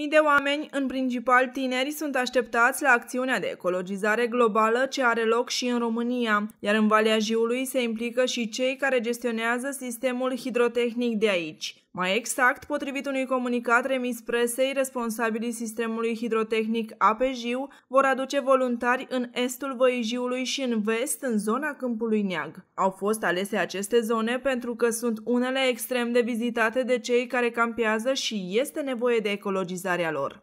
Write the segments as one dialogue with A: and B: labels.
A: Mii de oameni, în principal tineri, sunt așteptați la acțiunea de ecologizare globală ce are loc și în România, iar în Valea Jiului se implică și cei care gestionează sistemul hidrotehnic de aici. Mai exact, potrivit unui comunicat remis presei, responsabilii sistemului hidrotehnic Apejiu vor aduce voluntari în estul Văijiului și în vest, în zona Câmpului Neag. Au fost alese aceste zone pentru că sunt unele extrem de vizitate de cei care campează și este nevoie de ecologizarea lor.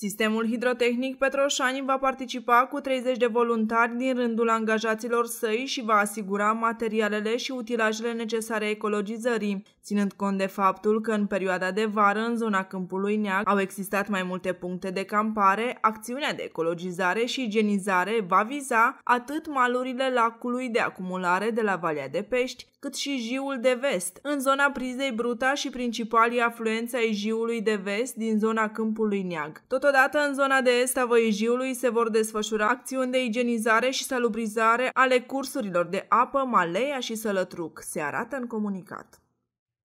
A: Sistemul hidrotehnic Petroșani va participa cu 30 de voluntari din rândul angajaților săi și va asigura materialele și utilajele necesare ecologizării, ținând cont de faptul că în perioada de vară în zona Câmpului Neag au existat mai multe puncte de campare, acțiunea de ecologizare și igienizare va viza atât malurile lacului de acumulare de la Valea de Pești, cât și jiul de vest. În zona Prizei Bruta și principalii afluenți ai jiului de vest din zona Câmpului Neag. Tot Totodată, în zona de est a Văijiului se vor desfășura acțiuni de igienizare și salubrizare ale cursurilor de apă, Maleia și Sălătruc, se arată în comunicat.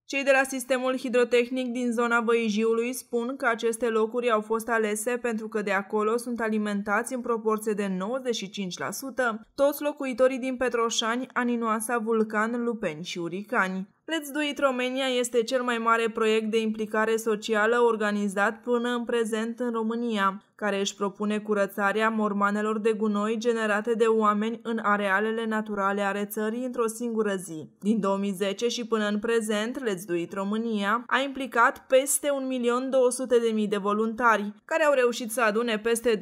A: Cei de la sistemul hidrotehnic din zona Văijiului spun că aceste locuri au fost alese pentru că de acolo sunt alimentați în proporție de 95% toți locuitorii din Petroșani, Aninoasa, Vulcan, Lupeni și Uricani. Let's Do It Romania este cel mai mare proiect de implicare socială organizat până în prezent în România, care își propune curățarea mormanelor de gunoi generate de oameni în arealele naturale ale țării într-o singură zi. Din 2010 și până în prezent, Let's Do It România a implicat peste 1.200.000 de voluntari, care au reușit să adune peste 24.700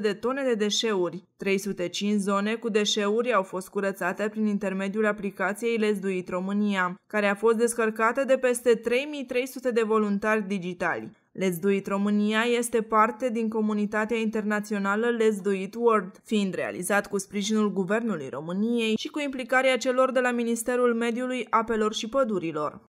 A: de tone de deșeuri. 305 zone cu deșeuri au fost curățate prin intermediul aplicației Lezduit România, care a fost descărcată de peste 3300 de voluntari digitali. Lezduit România este parte din comunitatea internațională Lezduit World, fiind realizat cu sprijinul Guvernului României și cu implicarea celor de la Ministerul Mediului, Apelor și Pădurilor.